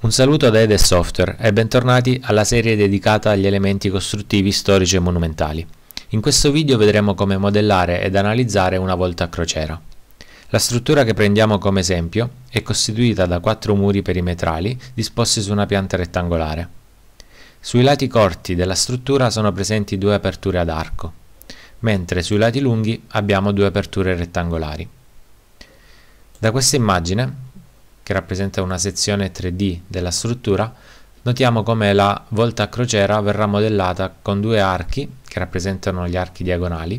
Un saluto da Ede Software e bentornati alla serie dedicata agli elementi costruttivi storici e monumentali. In questo video vedremo come modellare ed analizzare una volta a crociera. La struttura che prendiamo come esempio è costituita da quattro muri perimetrali disposti su una pianta rettangolare. Sui lati corti della struttura sono presenti due aperture ad arco, mentre sui lati lunghi abbiamo due aperture rettangolari. Da questa immagine che rappresenta una sezione 3D della struttura, notiamo come la volta a crociera verrà modellata con due archi, che rappresentano gli archi diagonali,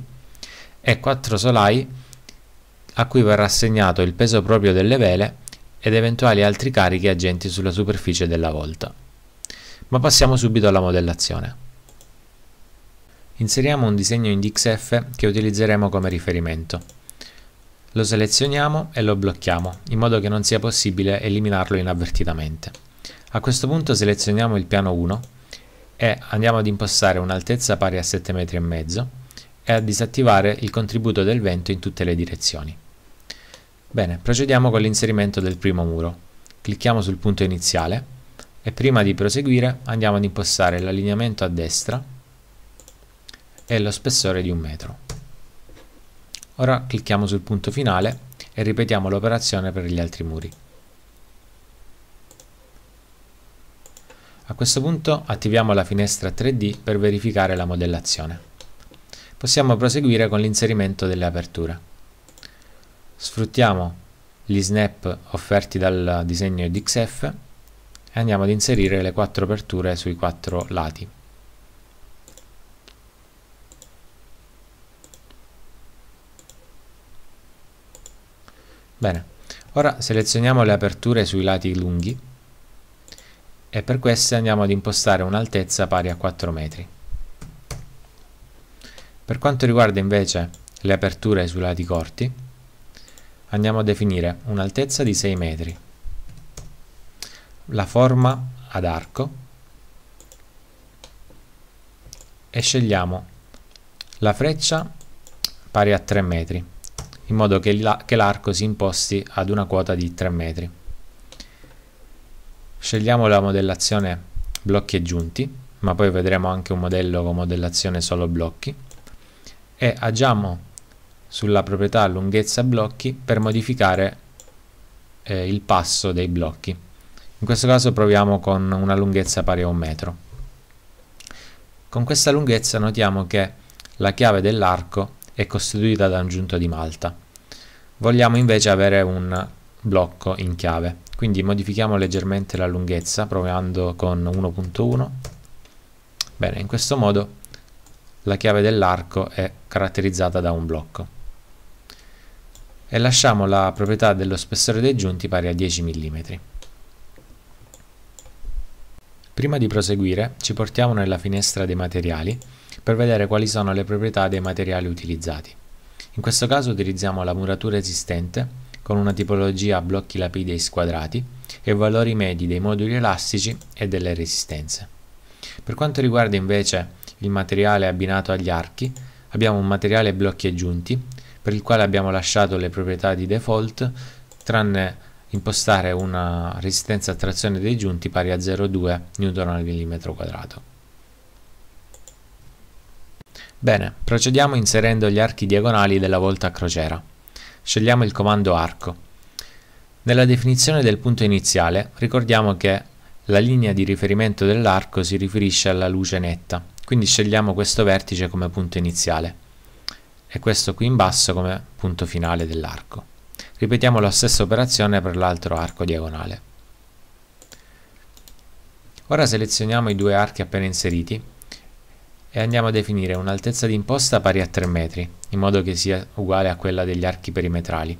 e quattro solai a cui verrà assegnato il peso proprio delle vele ed eventuali altri carichi agenti sulla superficie della volta. Ma passiamo subito alla modellazione. Inseriamo un disegno in DXF che utilizzeremo come riferimento. Lo selezioniamo e lo blocchiamo, in modo che non sia possibile eliminarlo inavvertitamente. A questo punto selezioniamo il piano 1 e andiamo ad impostare un'altezza pari a 7,5 m e a disattivare il contributo del vento in tutte le direzioni. Bene, procediamo con l'inserimento del primo muro. Clicchiamo sul punto iniziale e prima di proseguire andiamo ad impostare l'allineamento a destra e lo spessore di un metro. Ora clicchiamo sul punto finale e ripetiamo l'operazione per gli altri muri. A questo punto attiviamo la finestra 3D per verificare la modellazione. Possiamo proseguire con l'inserimento delle aperture. Sfruttiamo gli snap offerti dal disegno XF e andiamo ad inserire le quattro aperture sui quattro lati. Bene, ora selezioniamo le aperture sui lati lunghi e per queste andiamo ad impostare un'altezza pari a 4 metri. Per quanto riguarda invece le aperture sui lati corti, andiamo a definire un'altezza di 6 metri, la forma ad arco e scegliamo la freccia pari a 3 metri in modo che l'arco si imposti ad una quota di 3 metri. Scegliamo la modellazione blocchi aggiunti, ma poi vedremo anche un modello con modellazione solo blocchi, e agiamo sulla proprietà lunghezza blocchi per modificare eh, il passo dei blocchi. In questo caso proviamo con una lunghezza pari a un metro. Con questa lunghezza notiamo che la chiave dell'arco è costituita da un giunto di malta. Vogliamo invece avere un blocco in chiave, quindi modifichiamo leggermente la lunghezza provando con 1.1. Bene, in questo modo la chiave dell'arco è caratterizzata da un blocco. E lasciamo la proprietà dello spessore dei giunti pari a 10 mm. Prima di proseguire ci portiamo nella finestra dei materiali per vedere quali sono le proprietà dei materiali utilizzati. In questo caso utilizziamo la muratura esistente con una tipologia a blocchi lapidei squadrati e valori medi dei moduli elastici e delle resistenze. Per quanto riguarda invece il materiale abbinato agli archi, abbiamo un materiale blocchi aggiunti per il quale abbiamo lasciato le proprietà di default tranne impostare una resistenza a trazione dei giunti pari a 0,2 N al millimetro quadrato. Bene, procediamo inserendo gli archi diagonali della volta a crociera. Scegliamo il comando arco. Nella definizione del punto iniziale ricordiamo che la linea di riferimento dell'arco si riferisce alla luce netta, quindi scegliamo questo vertice come punto iniziale e questo qui in basso come punto finale dell'arco. Ripetiamo la stessa operazione per l'altro arco diagonale. Ora selezioniamo i due archi appena inseriti e andiamo a definire un'altezza d'imposta pari a 3 metri, in modo che sia uguale a quella degli archi perimetrali,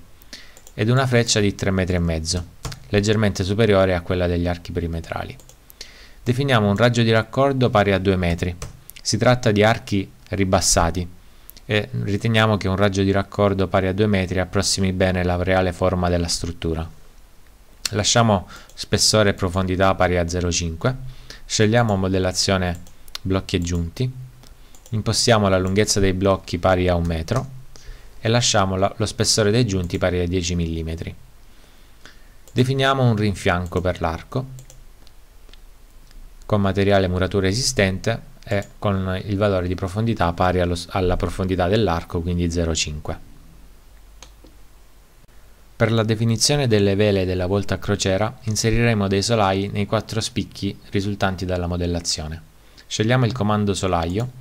ed una freccia di 3 metri e mezzo, leggermente superiore a quella degli archi perimetrali. Definiamo un raggio di raccordo pari a 2 metri. Si tratta di archi ribassati e riteniamo che un raggio di raccordo pari a 2 metri approssimi bene la reale forma della struttura. Lasciamo spessore e profondità pari a 0,5, scegliamo modellazione blocchi aggiunti impostiamo la lunghezza dei blocchi pari a un metro e lasciamo lo spessore dei giunti pari a 10 mm definiamo un rinfianco per l'arco con materiale muratura esistente e con il valore di profondità pari allo, alla profondità dell'arco quindi 0,5 per la definizione delle vele della volta a crociera inseriremo dei solai nei quattro spicchi risultanti dalla modellazione Scegliamo il comando solaio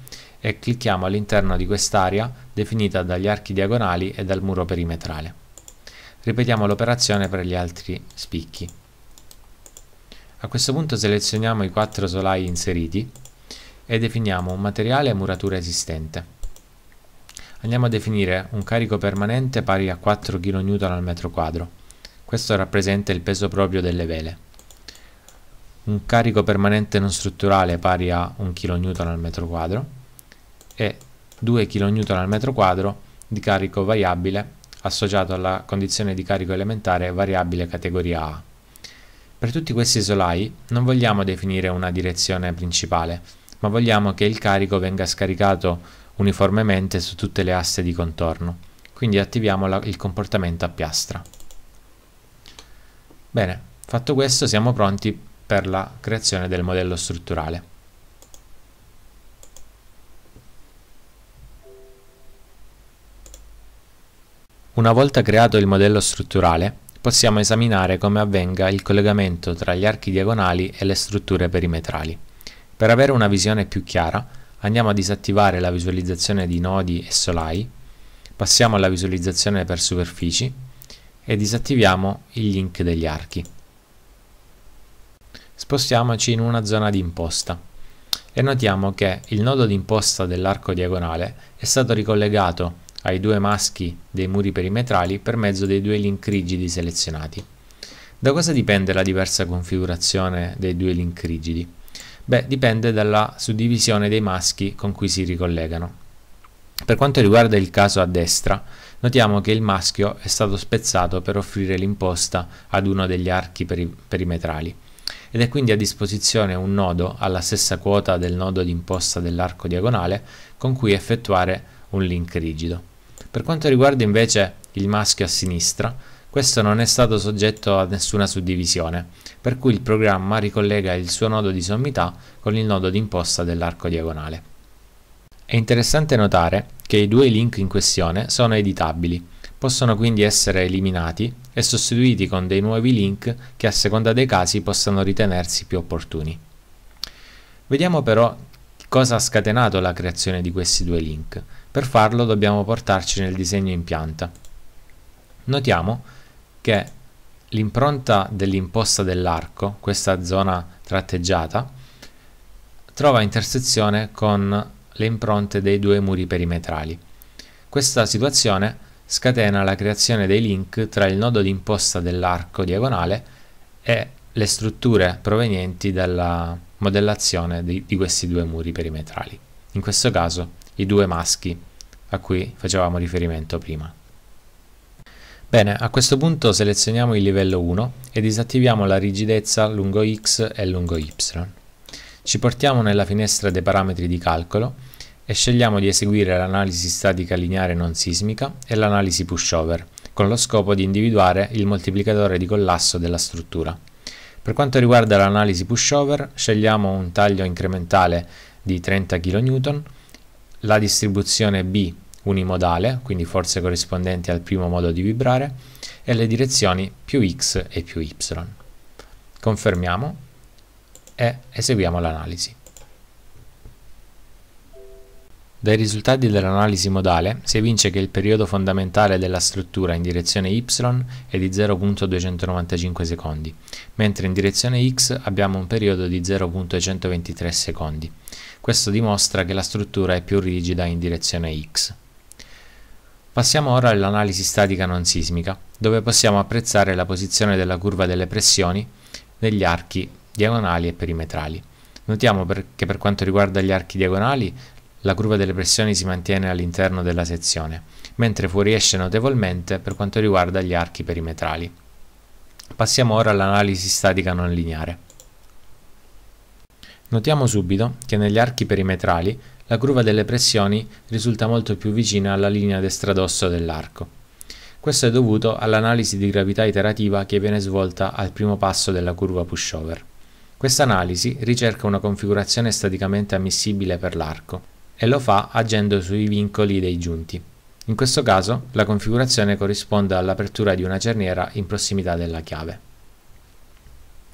e clicchiamo all'interno di quest'area definita dagli archi diagonali e dal muro perimetrale. Ripetiamo l'operazione per gli altri spicchi. A questo punto selezioniamo i quattro solai inseriti e definiamo un materiale a muratura esistente. Andiamo a definire un carico permanente pari a 4 kN al metro quadro. Questo rappresenta il peso proprio delle vele un carico permanente non strutturale pari a 1 kN al metro quadro e 2 kN al metro quadro di carico variabile associato alla condizione di carico elementare variabile categoria A. Per tutti questi solai non vogliamo definire una direzione principale, ma vogliamo che il carico venga scaricato uniformemente su tutte le aste di contorno, quindi attiviamo la, il comportamento a piastra. Bene, fatto questo siamo pronti per la creazione del modello strutturale. Una volta creato il modello strutturale, possiamo esaminare come avvenga il collegamento tra gli archi diagonali e le strutture perimetrali. Per avere una visione più chiara, andiamo a disattivare la visualizzazione di nodi e solai, passiamo alla visualizzazione per superfici e disattiviamo il link degli archi. Spostiamoci in una zona di imposta e notiamo che il nodo di imposta dell'arco diagonale è stato ricollegato ai due maschi dei muri perimetrali per mezzo dei due link rigidi selezionati. Da cosa dipende la diversa configurazione dei due link rigidi? Beh, dipende dalla suddivisione dei maschi con cui si ricollegano. Per quanto riguarda il caso a destra, notiamo che il maschio è stato spezzato per offrire l'imposta ad uno degli archi peri perimetrali ed è quindi a disposizione un nodo alla stessa quota del nodo di imposta dell'arco diagonale con cui effettuare un link rigido. Per quanto riguarda invece il maschio a sinistra, questo non è stato soggetto a nessuna suddivisione, per cui il programma ricollega il suo nodo di sommità con il nodo di imposta dell'arco diagonale. È interessante notare che i due link in questione sono editabili, possono quindi essere eliminati e sostituiti con dei nuovi link che a seconda dei casi possano ritenersi più opportuni. Vediamo però cosa ha scatenato la creazione di questi due link. Per farlo dobbiamo portarci nel disegno in pianta. Notiamo che l'impronta dell'imposta dell'arco, questa zona tratteggiata, trova intersezione con le impronte dei due muri perimetrali. Questa situazione è scatena la creazione dei link tra il nodo di imposta dell'arco diagonale e le strutture provenienti dalla modellazione di, di questi due muri perimetrali, in questo caso i due maschi a cui facevamo riferimento prima. Bene, a questo punto selezioniamo il livello 1 e disattiviamo la rigidezza lungo x e lungo y. Ci portiamo nella finestra dei parametri di calcolo e scegliamo di eseguire l'analisi statica lineare non sismica e l'analisi pushover, con lo scopo di individuare il moltiplicatore di collasso della struttura. Per quanto riguarda l'analisi pushover, scegliamo un taglio incrementale di 30 kN, la distribuzione B unimodale, quindi forze corrispondenti al primo modo di vibrare, e le direzioni più x e più y. Confermiamo e eseguiamo l'analisi. Dai risultati dell'analisi modale si evince che il periodo fondamentale della struttura in direzione y è di 0.295 secondi, mentre in direzione x abbiamo un periodo di 0.123 secondi. Questo dimostra che la struttura è più rigida in direzione x. Passiamo ora all'analisi statica non sismica, dove possiamo apprezzare la posizione della curva delle pressioni negli archi diagonali e perimetrali. Notiamo per che per quanto riguarda gli archi diagonali la curva delle pressioni si mantiene all'interno della sezione, mentre fuoriesce notevolmente per quanto riguarda gli archi perimetrali. Passiamo ora all'analisi statica non lineare. Notiamo subito che negli archi perimetrali la curva delle pressioni risulta molto più vicina alla linea destra d'osso dell'arco. Questo è dovuto all'analisi di gravità iterativa che viene svolta al primo passo della curva pushover. Questa analisi ricerca una configurazione staticamente ammissibile per l'arco, e lo fa agendo sui vincoli dei giunti. In questo caso la configurazione corrisponde all'apertura di una cerniera in prossimità della chiave.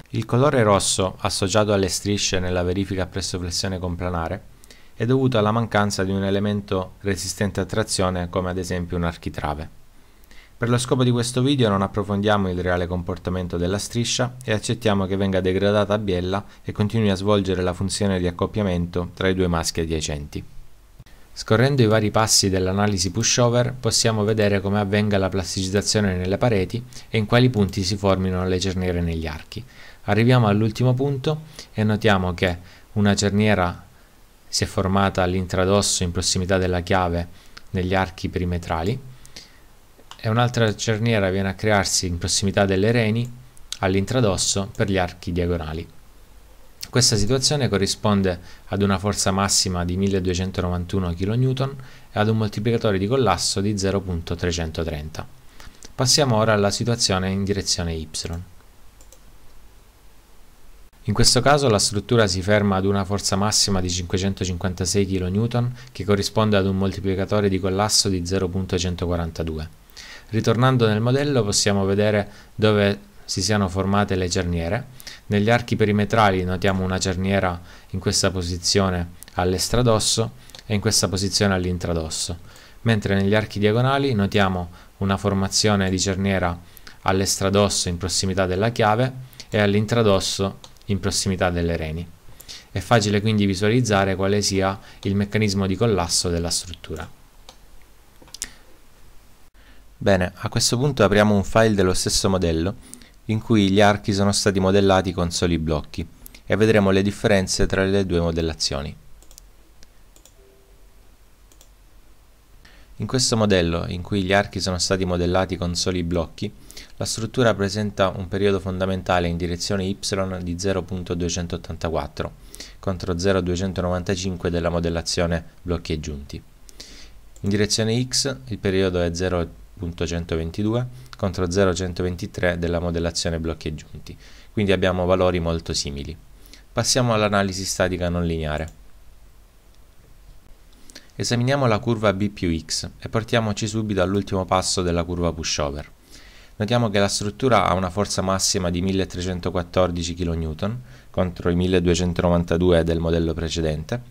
Il colore rosso associato alle strisce nella verifica a pressoflessione complanare è dovuto alla mancanza di un elemento resistente a trazione come ad esempio un architrave. Per lo scopo di questo video non approfondiamo il reale comportamento della striscia e accettiamo che venga degradata a biella e continui a svolgere la funzione di accoppiamento tra i due maschi adiacenti. Scorrendo i vari passi dell'analisi pushover possiamo vedere come avvenga la plasticizzazione nelle pareti e in quali punti si formino le cerniere negli archi. Arriviamo all'ultimo punto e notiamo che una cerniera si è formata all'intradosso in prossimità della chiave negli archi perimetrali e un'altra cerniera viene a crearsi in prossimità delle reni all'intradosso per gli archi diagonali. Questa situazione corrisponde ad una forza massima di 1291 kN e ad un moltiplicatore di collasso di 0.330. Passiamo ora alla situazione in direzione Y. In questo caso la struttura si ferma ad una forza massima di 556 kN che corrisponde ad un moltiplicatore di collasso di 0.142. Ritornando nel modello possiamo vedere dove si siano formate le cerniere. Negli archi perimetrali notiamo una cerniera in questa posizione all'estradosso e in questa posizione all'intradosso, mentre negli archi diagonali notiamo una formazione di cerniera all'estradosso in prossimità della chiave e all'intradosso in prossimità delle reni. È facile quindi visualizzare quale sia il meccanismo di collasso della struttura. Bene, a questo punto apriamo un file dello stesso modello in cui gli archi sono stati modellati con soli blocchi e vedremo le differenze tra le due modellazioni. In questo modello, in cui gli archi sono stati modellati con soli blocchi, la struttura presenta un periodo fondamentale in direzione y di 0.284 contro 0.295 della modellazione blocchi aggiunti. In direzione x il periodo è 0.122 contro 0.123 della modellazione blocchi aggiunti, quindi abbiamo valori molto simili. Passiamo all'analisi statica non lineare. Esaminiamo la curva B più X e portiamoci subito all'ultimo passo della curva pushover. Notiamo che la struttura ha una forza massima di 1314 kN contro i 1292 del modello precedente,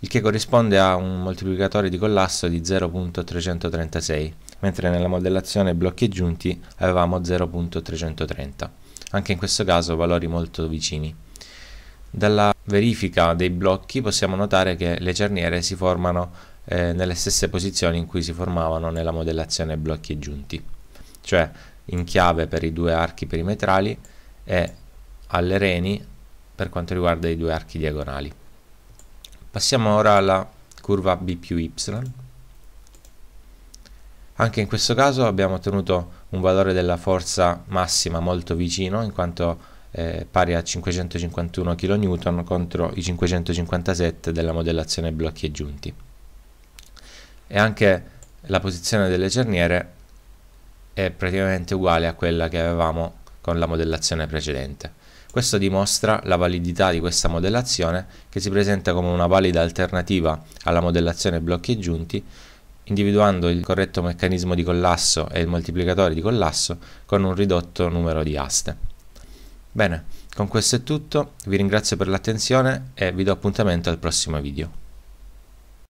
il che corrisponde a un moltiplicatore di collasso di 0.336 mentre nella modellazione blocchi aggiunti avevamo 0.330, anche in questo caso valori molto vicini. Dalla verifica dei blocchi possiamo notare che le cerniere si formano eh, nelle stesse posizioni in cui si formavano nella modellazione blocchi aggiunti, cioè in chiave per i due archi perimetrali e alle reni per quanto riguarda i due archi diagonali. Passiamo ora alla curva B più Y anche in questo caso abbiamo ottenuto un valore della forza massima molto vicino in quanto eh, pari a 551 kN contro i 557 della modellazione blocchi e giunti. E anche la posizione delle cerniere è praticamente uguale a quella che avevamo con la modellazione precedente. Questo dimostra la validità di questa modellazione che si presenta come una valida alternativa alla modellazione blocchi e giunti individuando il corretto meccanismo di collasso e il moltiplicatore di collasso con un ridotto numero di aste. Bene, con questo è tutto, vi ringrazio per l'attenzione e vi do appuntamento al prossimo video.